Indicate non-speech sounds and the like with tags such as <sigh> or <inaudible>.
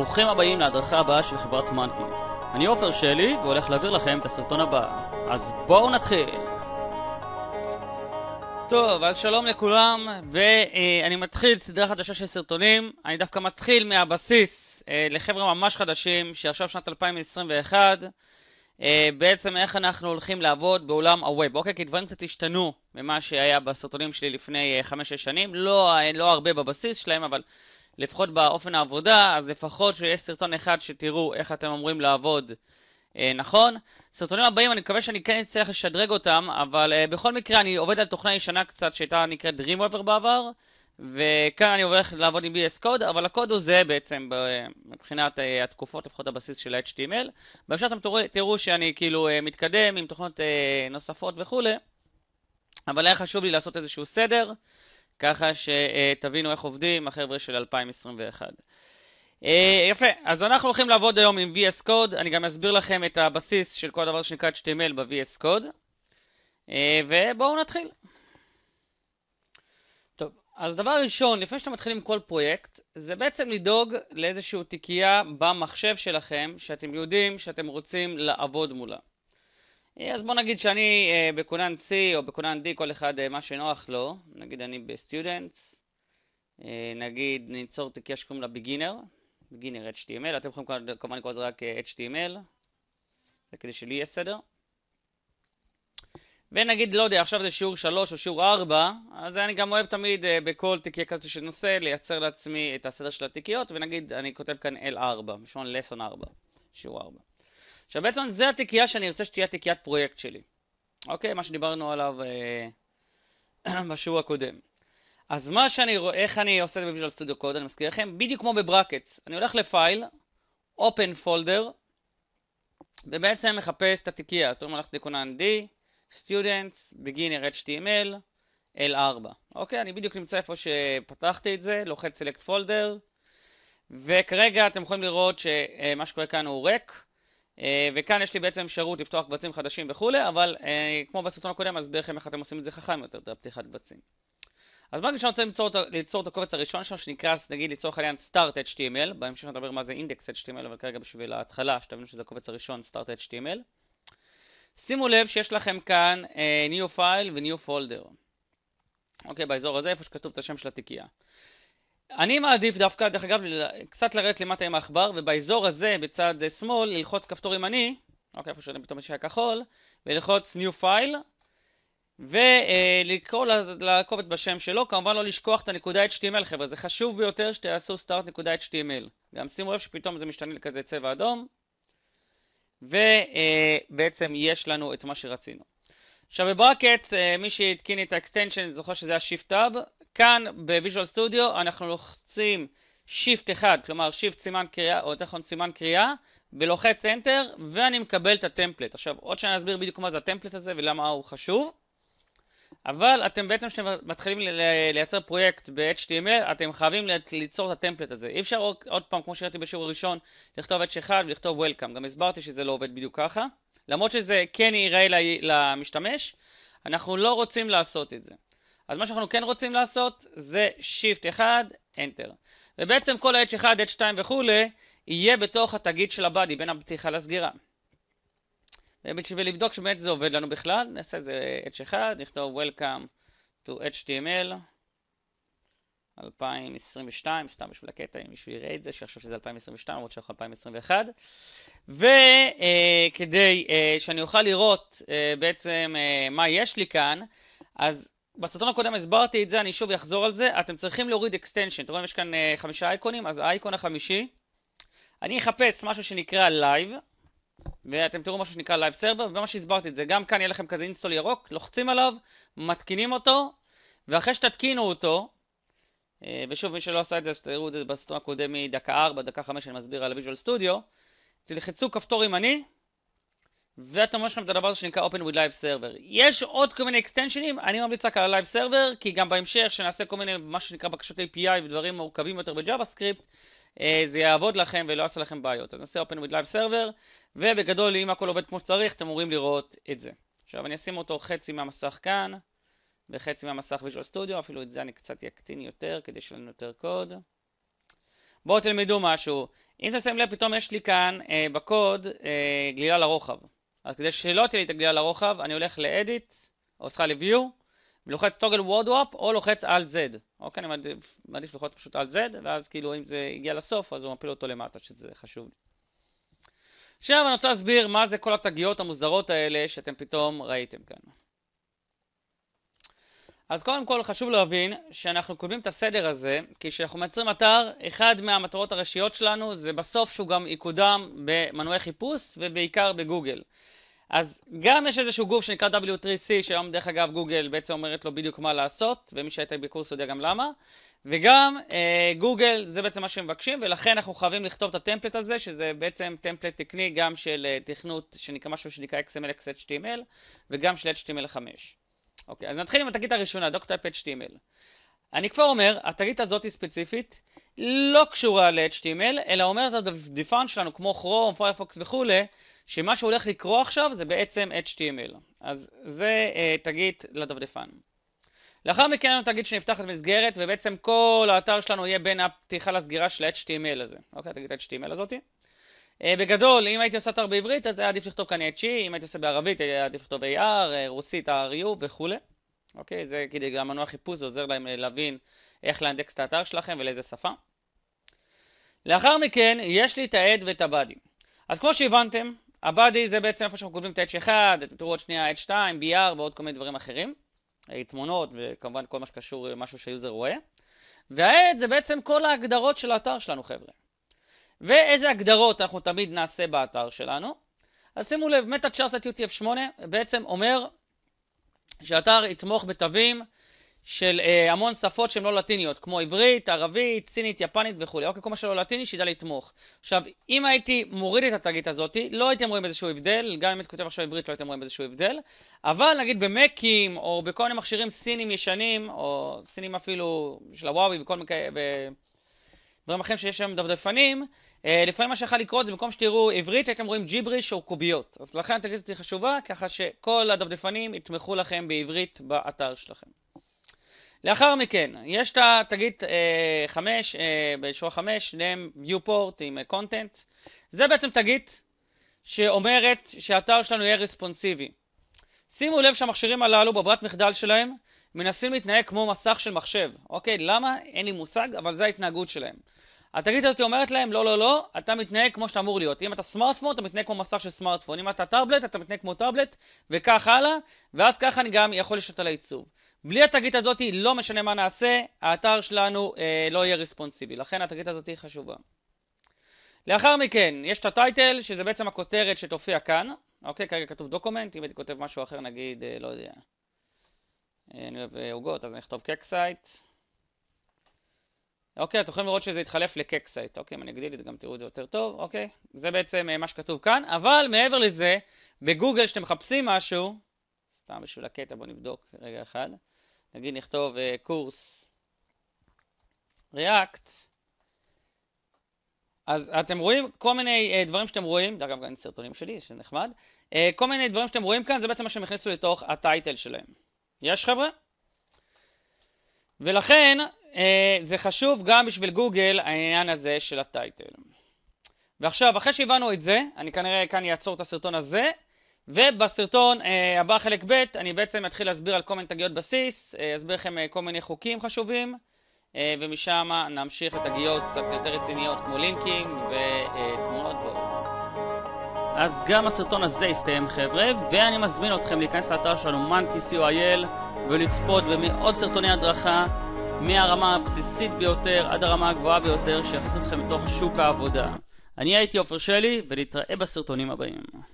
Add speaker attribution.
Speaker 1: ברוכים הבאים להדרכה הבאה של חברת מנקינס. אני עופר שלי, והולך להעביר לכם את הסרטון הבא. אז בואו נתחיל! טוב, אז שלום לכולם, ואני מתחיל סדרה חדשה של סרטונים. אני דווקא מתחיל מהבסיס אה, לחבר'ה ממש חדשים, שעכשיו שנת 2021, אה, בעצם איך אנחנו הולכים לעבוד בעולם הווב, אוקיי? כי דברים קצת השתנו ממה שהיה בסרטונים שלי לפני 5-6 אה, שנים. לא, לא הרבה בבסיס שלהם, אבל... לפחות באופן העבודה, אז לפחות שיש סרטון אחד שתראו איך אתם אמורים לעבוד אה, נכון. סרטונים הבאים, אני מקווה שאני כן אצטרך לשדרג אותם, אבל אה, בכל מקרה אני עובד על תוכנה ישנה קצת שהייתה נקראת Dreamweaver בעבר, וכאן אני הולך לעבוד עם BS Code, אבל הקוד הוא זה בעצם מבחינת אה, התקופות, לפחות הבסיס של ה-HTML. בהמשך אתם תראו, תראו שאני כאילו אה, מתקדם עם תוכנות אה, נוספות וכולי, אבל היה חשוב לי לעשות איזשהו סדר. ככה שתבינו איך עובדים החבר'ה של 2021. אה, יפה, אז אנחנו הולכים לעבוד היום עם VS Code, אני גם אסביר לכם את הבסיס של כל דבר שנקרא HTML ב-VS Code, אה, ובואו נתחיל. טוב, אז דבר ראשון, לפני שאתם מתחילים כל פרויקט, זה בעצם לדאוג לאיזושהי תיקייה במחשב שלכם, שאתם יודעים שאתם רוצים לעבוד מולה. אה, אז בוא נגיד שאני uh, בכונן C או בכונן D, כל אחד uh, מה שנוח לו, לא. נגיד אני בסטודנטס, uh, נגיד ניצור תיקייה שקוראים לה בגינר, בגינר HTML, אתם יכולים כמובן לקרוא את זה רק HTML, זה כדי שלי יהיה סדר. ונגיד, לא יודע, עכשיו זה שיעור 3 או שיעור 4, אז אני גם אוהב תמיד uh, בכל תיקייה כזאת של נושא לייצר לעצמי את הסדר של התיקיות, ונגיד אני כותב כאן L4, משמעון לסון 4, שיעור 4. עכשיו בעצם זה התיקייה שאני רוצה שתהיה תיקיית פרויקט שלי, אוקיי? מה שדיברנו עליו אה, <clears throat> בשיעור הקודם. אז מה שאני רואה, איך אני עושה את זה בוויז'ואל סטודיו קוד, אני מזכיר לכם, בדיוק כמו בברקטס, אני הולך לפייל, open folder, ובעצם מחפש את התיקייה, זאת אומרת, הולכת לכונן D, students, beginner html, L4. אוקיי, אני בדיוק נמצא איפה שפתחתי את זה, לוחץ select folder, וכרגע אתם יכולים לראות שמה שקורה כאן הוא ריק, אה, וכאן יש לי בעצם אפשרות לפתוח קבצים חדשים וכולי, אבל אה, כמו בסרטון הקודם, אסביר לכם איך אתם עושים את זה חכם יותר, את הפתיחת קבצים. אז מה שאני רוצה ליצור, ליצור את הקובץ הראשון שלנו, שנקרא, נגיד לצורך העניין start html, בהמשך נדבר מה זה index html, אבל כרגע בשביל ההתחלה, שתבינו שזה הקובץ הראשון start html. שימו לב שיש לכם כאן uh, new file ו-new folder. אוקיי, okay, באזור הזה, איפה שכתוב את השם של התיקייה. אני מעדיף דווקא, דרך אגב, קצת לרדת למטה עם העכבר, ובאזור הזה, בצד שמאל, ללחוץ כפתור ימני, אוקיי, איפה שאני פתאום יש כחול, וללחוץ New File, ולקרוא אה, לקובץ בשם שלו, כמובן לא לשכוח את הנקודה html חבר'ה, זה חשוב ביותר שתעשו start נקודה html. גם שימו לב שפתאום זה משתנה לכזה צבע אדום, ובעצם אה, יש לנו את מה שרצינו. עכשיו בברקט, אה, מי שהתקין את האקסטנשן, זוכר שזה היה shift tab, כאן בוויז'ואל סטודיו אנחנו לוחצים שיפט אחד, כלומר שיפט סימן קריאה, או יותר נכון סימן קריאה, ולוחץ Enter, ואני מקבל את הטמפלט. עכשיו, עוד שנייה אסביר בדיוק מה זה הטמפלט הזה ולמה הוא חשוב, אבל אתם בעצם כשאתם מתחילים לייצר פרויקט ב-HTML, אתם חייבים ליצור את הטמפלט הזה. אי אפשר עוד פעם, כמו שראיתי בשיעור הראשון, לכתוב H1 ולכתוב Welcome. גם הסברתי שזה לא עובד בדיוק ככה. למרות שזה כן ייראה למשתמש, אנחנו לא רוצים לעשות את זה. אז מה שאנחנו כן רוצים לעשות זה Shift 1, Enter. ובעצם כל ה-H1, H2 וכולי, יהיה בתוך התגיד של הבאדי בין הפתיחה לסגירה. בשביל לבדוק שבאמת זה עובד לנו בכלל, נעשה איזה H1, נכתוב Welcome to HTML 2022, סתם בשביל הקטע, אם מישהו יראה את זה, שיחשוב שזה 2022, למרות שאנחנו 2021. וכדי שאני אוכל לראות אה, בעצם אה, מה יש לי כאן, אז בסרטון הקודם הסברתי את זה, אני שוב אחזור על זה, אתם צריכים להוריד extension, אתם רואים יש כאן uh, חמישה אייקונים, אז האייקון החמישי, אני אחפש משהו שנקרא Live, ואתם תראו משהו שנקרא Live Server, וממש הסברתי את זה, גם כאן יהיה לכם כזה אינסטול ירוק, לוחצים עליו, מתקינים אותו, ואחרי שתתקינו אותו, אה, ושוב מי שלא עשה את זה, אז תראו את זה בסרטון הקודם מדקה 4, דקה 5, אני מסביר על ה-Visual Studio, תלחצו כפתור ימני, ואתם ממש לכם את הדבר הזה שנקרא Open with Live Server. יש עוד כל מיני אקסטנשנים, אני ממליץ רק על ה-Live Server, כי גם בהמשך, שנעשה כל מיני, מה שנקרא בקשות API ודברים מורכבים יותר בג'אווה סקריפט, זה יעבוד לכם ולא יעשה לכם בעיות. אז נעשה Open with Live Server, ובגדול, אם הכל עובד כמו שצריך, אתם אמורים לראות את זה. עכשיו אני אשים אותו חצי מהמסך כאן, וחצי מהמסך Visual Studio, אפילו את זה אני קצת אקטין יותר, כדי שיהיה לנו יותר קוד. בואו תלמדו משהו. אם תשים לב, פתאום יש לי כאן אה, בקוד אה, גלילה לרוחב. אז כדי שלא תהיה לי את הגדילה לרוחב, אני הולך לאדיט, או סליחה לביו, ולוחץ טוגל וורדוופ, או לוחץ על Z. אוקיי, אני מעדיף, מעדיף לוחץ פשוט על Z, ואז כאילו אם זה הגיע לסוף, אז הוא מפיל אותו למטה, שזה חשוב עכשיו אני רוצה להסביר מה זה כל התגיות המוזרות האלה שאתם פתאום ראיתם כאן. אז קודם כל חשוב להבין שאנחנו כותבים את הסדר הזה, כי כשאנחנו מייצרים אתר, אחד מהמטרות הראשיות שלנו זה בסוף שהוא גם יקודם במנועי חיפוש ובעיקר בגוגל. אז גם יש איזשהו גוף שנקרא W3C, שהיום דרך אגב גוגל בעצם אומרת לו בדיוק מה לעשות, ומי שהייתה בקורס יודע גם למה, וגם אה, גוגל זה בעצם מה שהם מבקשים, ולכן אנחנו חייבים לכתוב את הטמפלט הזה, שזה בעצם טמפלט תקני גם של אה, תכנות, שנקרא משהו שנקרא XML, XHTML, וגם של HTML5. אוקיי, אז נתחיל עם התגלית הראשונה, דוקטייפ HTML. אני כבר אומר, התגלית הזאת ספציפית לא קשורה ל-HTML, אלא אומרת הדפאנט שלנו, כמו כרום, פיירפוקס וכולי, שמה שהולך לקרוא עכשיו זה בעצם HTML. אז זה uh, תגית לדפדפן. לאחר מכן לנו תגיד שנפתחת ונסגרת, ובעצם כל האתר שלנו יהיה בין הפתיחה לסגירה של ה-HTML הזה. אוקיי, תגיד ה-HTML הזאתי. אה, בגדול, אם הייתי עושה אתר בעברית, אז היה עדיף לכתוב כאן את שי, אם הייתי עושה בערבית, היה עדיף לכתוב AR, אה, רוסית, RU וכולי. אוקיי, זה כדי גם מנוע חיפוש, זה עוזר להם אה, להבין איך לאנדקס את האתר שלכם ולאיזה שפה. לאחר מכן, יש לי את ה-Ad ואת ה הבאדי. אז כמו שהבנתם, ה הבאדי זה בעצם איפה שאנחנו כותבים את ה-H1, תראו עוד שנייה ה H2, BR ועוד כל מיני דברים אחרים. תמונות וכמובן כל מה שקשור למשהו שהיוזר רואה. וה-Ad זה בעצם כל ההגדרות של האתר שלנו, חבר'ה. ואיזה הגדרות אנחנו תמיד נעשה באתר שלנו. אז שימו לב, utf 8 בעצם אומר שהאתר יתמוך בתווים של אה, המון שפות שהן לא לטיניות, כמו עברית, ערבית, סינית, יפנית וכולי. אוקיי, כל מה שלא לטיני, שידע לתמוך. עכשיו, אם הייתי מוריד את התגית הזאת, לא הייתם רואים איזשהו הבדל, גם אם הייתי כותב עכשיו עברית לא הייתם רואים איזשהו הבדל, אבל נגיד במקים, או בכל מיני מכשירים סינים ישנים, או סינים אפילו של הוואבי, וכל מיני... דברים אחרים שיש שם דפדפנים, אה, לפעמים מה שיכול לקרות זה במקום שתראו עברית הייתם רואים ג'יבריש או קוביות אז לכן התגלית היא חשובה ככה שכל הדפדפנים יתמכו לכם בעברית באתר שלכם. לאחר מכן יש את התגלית 5 אה, אה, בשורה 5 שניהם viewport עם content זה בעצם תגלית שאומרת שהאתר שלנו יהיה רספונסיבי שימו לב שהמכשירים הללו בברת מחדל שלהם מנסים להתנהג כמו מסך של מחשב אוקיי למה אין לי מושג אבל זה ההתנהגות שלהם התגלית הזאת אומרת להם, לא, לא, לא, אתה מתנהג כמו שאתה אמור להיות. אם אתה סמארטפון, אתה מתנהג כמו מסך של סמארטפון. אם אתה טאבלט, אתה מתנהג כמו טאבלט, וכך הלאה, ואז ככה אני גם יכול לשתות על העיצוב. בלי התגלית הזאת, לא משנה מה נעשה, האתר שלנו אה, לא יהיה ריספונסיבי. לכן התגלית הזאת היא חשובה. לאחר מכן, יש את הטייטל, שזה בעצם הכותרת שתופיע כאן. אוקיי, כרגע כתוב דוקומנט, אם הייתי כותב משהו אחר, נגיד, אה, לא יודע. אה, אני אוהב אה, עוגות, אז אני אכתוב קקסייט. אוקיי, אתם יכולים לראות שזה התחלף לקקסייט, אוקיי, אם אני אגדיל את זה גם תראו את זה יותר טוב, אוקיי, זה בעצם אה, מה שכתוב כאן, אבל מעבר לזה, בגוגל כשאתם מחפשים משהו, סתם בשביל הקטע בואו נבדוק רגע אחד, נגיד נכתוב uh, קורס ריאקט, אז אתם רואים כל מיני uh, דברים שאתם רואים, דרך אגב גם סרטונים שלי, שזה נחמד, uh, כל מיני דברים שאתם רואים כאן, זה בעצם מה שהם הכניסו לתוך הטייטל שלהם. יש חבר'ה? ולכן אה, זה חשוב גם בשביל גוגל העניין הזה של הטייטל. ועכשיו, אחרי שהבנו את זה, אני כנראה כאן אעצור את הסרטון הזה, ובסרטון אה, הבא, חלק ב', אני בעצם אתחיל להסביר על כל מיני תגיות בסיס, אה, אסביר לכם אה, כל מיני חוקים חשובים, אה, ומשם נמשיך לתגיות קצת יותר רציניות כמו לינקים ותמונות אה, ועוד. אז גם הסרטון הזה הסתיים חבר'ה, ואני מזמין אתכם להיכנס לאתר שלנו, monkey.co.il ולצפות במאות סרטוני הדרכה מהרמה הבסיסית ביותר עד הרמה הגבוהה ביותר שיכניסו אתכם לתוך שוק העבודה. אני הייתי עופר שלי, ונתראה בסרטונים הבאים.